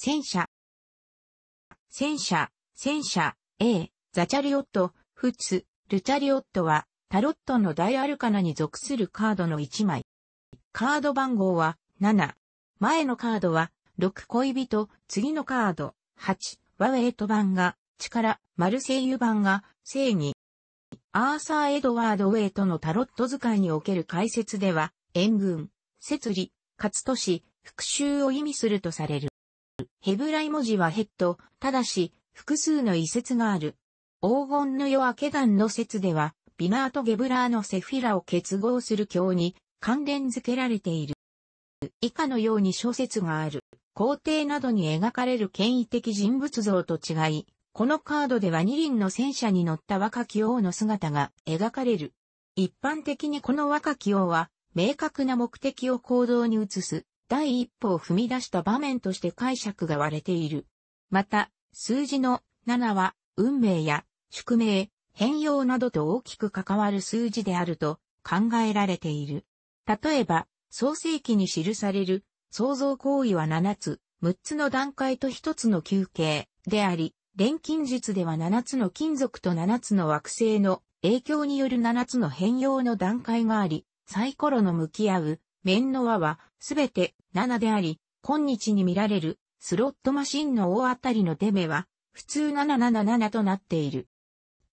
戦車。戦車、戦車、A、ザチャリオット、フツ、ルチャリオットは、タロットの大アルカナに属するカードの1枚。カード番号は7。前のカードは6恋人、次のカード8、ワウェイト版が力、マルセイユ版が正義。アーサー・エドワード・ウェイトのタロット使いにおける解説では、援軍、摂理、勝利、復讐を意味するとされる。ヘブライ文字はヘッド、ただし、複数の遺説がある。黄金の夜明け団の説では、ビマーとゲブラーのセフィラを結合する教に関連付けられている。以下のように小説がある。皇帝などに描かれる権威的人物像と違い、このカードでは二輪の戦車に乗った若き王の姿が描かれる。一般的にこの若き王は、明確な目的を行動に移す第一歩を踏み出した場面として解釈が割れている。また、数字の7は、運命や宿命、変容などと大きく関わる数字であると考えられている。例えば、創世記に記される創造行為は7つ、6つの段階と1つの休憩であり、錬金術では7つの金属と7つの惑星の影響による7つの変容の段階があり、サイコロの向き合う面の輪はすべて7であり、今日に見られるスロットマシンの大当たりの出目は普通777となっている。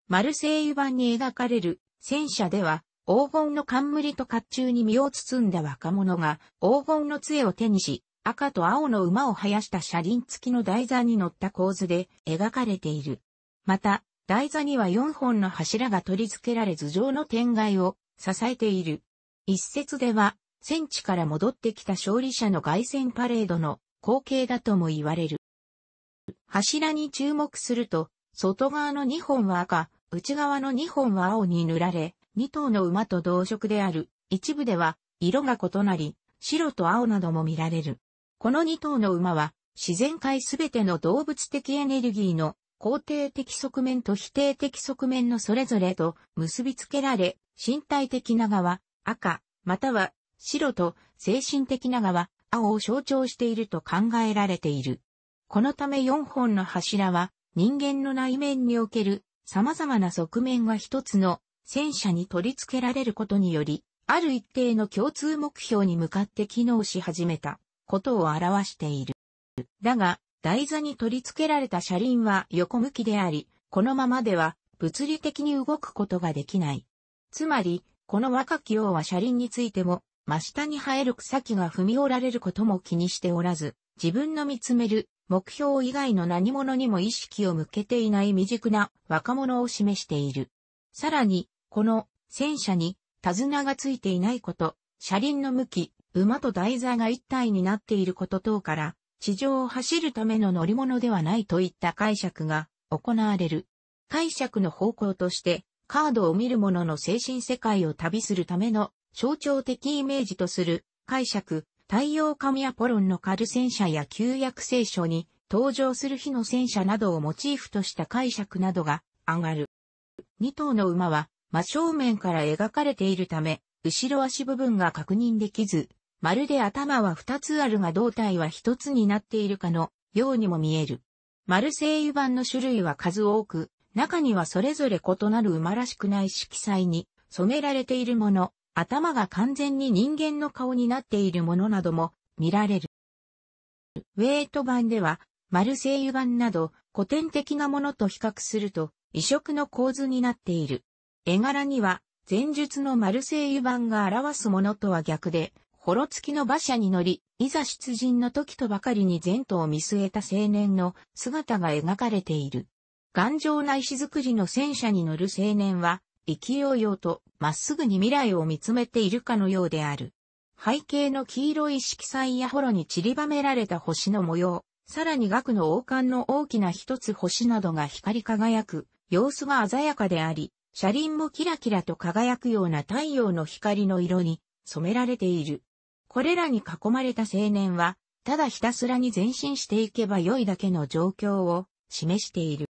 マルセイユ版に描かれる戦車では黄金の冠と甲冑に身を包んだ若者が黄金の杖を手にし、赤と青の馬を生やした車輪付きの台座に乗った構図で描かれている。また、台座には4本の柱が取り付けられ頭上の天蓋を支えている。一節では戦地から戻ってきた勝利者の凱旋パレードの光景だとも言われる。柱に注目すると、外側の2本は赤、内側の2本は青に塗られ、2頭の馬と同色である。一部では、色が異なり、白と青なども見られる。この2頭の馬は、自然界すべての動物的エネルギーの肯定的側面と否定的側面のそれぞれと結びつけられ、身体的な側、赤、または白と精神的な側、青を象徴していると考えられている。このため4本の柱は人間の内面における様々な側面が一つの戦車に取り付けられることにより、ある一定の共通目標に向かって機能し始めたことを表している。だが、台座に取り付けられた車輪は横向きであり、このままでは物理的に動くことができない。つまり、この若き王は車輪についても真下に生える草木が踏み折られることも気にしておらず、自分の見つめる目標以外の何者にも意識を向けていない未熟な若者を示している。さらに、この戦車に手綱がついていないこと、車輪の向き、馬と台座が一体になっていること等から、地上を走るための乗り物ではないといった解釈が行われる。解釈の方向として、カードを見る者の精神世界を旅するための象徴的イメージとする解釈、太陽神アポロンの狩る戦車や旧約聖書に登場する日の戦車などをモチーフとした解釈などが上がる。2頭の馬は真正面から描かれているため、後ろ足部分が確認できず、まるで頭は2つあるが胴体は1つになっているかのようにも見える。マルセイユ版の種類は数多く、中にはそれぞれ異なる馬らしくない色彩に染められているもの、頭が完全に人間の顔になっているものなども見られる。ウェイト版では、マルセイユ版など古典的なものと比較すると異色の構図になっている。絵柄には、前述のマルセイユ版が表すものとは逆で、ホロ付きの馬車に乗り、いざ出陣の時とばかりに前途を見据えた青年の姿が描かれている。頑丈な石造りの戦車に乗る青年は、生きようようと、まっすぐに未来を見つめているかのようである。背景の黄色い色彩やホロに散りばめられた星の模様、さらに額の王冠の大きな一つ星などが光り輝く、様子が鮮やかであり、車輪もキラキラと輝くような太陽の光の色に染められている。これらに囲まれた青年は、ただひたすらに前進していけば良いだけの状況を示している。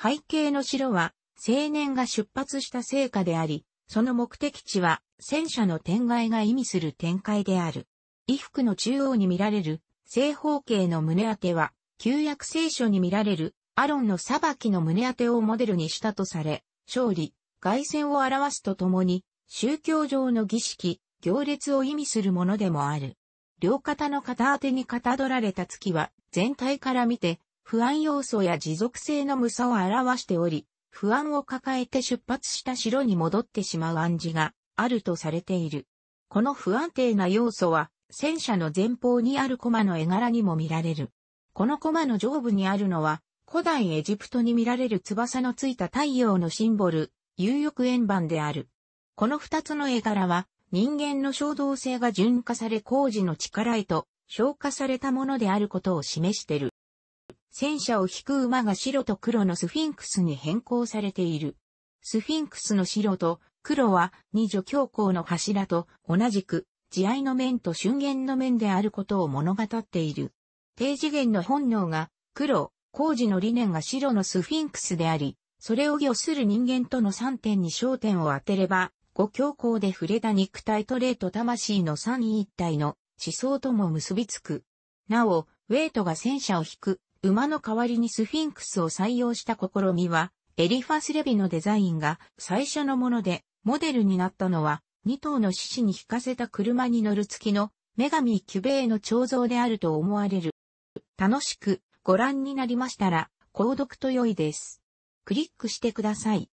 背景の白は青年が出発した成果であり、その目的地は戦車の天外が意味する展開である。衣服の中央に見られる正方形の胸当ては、旧約聖書に見られるアロンの裁きの胸当てをモデルにしたとされ、勝利、外線を表すとともに、宗教上の儀式、行列を意味するものでもある。両肩の肩当てにかたどられた月は、全体から見て、不安要素や持続性の無さを表しており、不安を抱えて出発した城に戻ってしまう暗示があるとされている。この不安定な要素は戦車の前方にある駒の絵柄にも見られる。この駒の上部にあるのは古代エジプトに見られる翼のついた太陽のシンボル、有翼円盤である。この二つの絵柄は人間の衝動性が純化され工事の力へと消化されたものであることを示している。戦車を引く馬が白と黒のスフィンクスに変更されている。スフィンクスの白と黒は二女教皇の柱と同じく慈愛の面と瞬間の面であることを物語っている。低次元の本能が黒、工事の理念が白のスフィンクスであり、それを御する人間との3点に焦点を当てれば、五教皇で触れた肉体と霊と魂の三位一体の思想とも結びつく。なお、ウェイトが戦車を引く馬の代わりにスフィンクスを採用した試みは、エリファス・レビのデザインが最初のもので、モデルになったのは、2頭の獅子に引かせた車に乗る付きの、女神キュベーの彫像であると思われる。楽しくご覧になりましたら、購読と良いです。クリックしてください。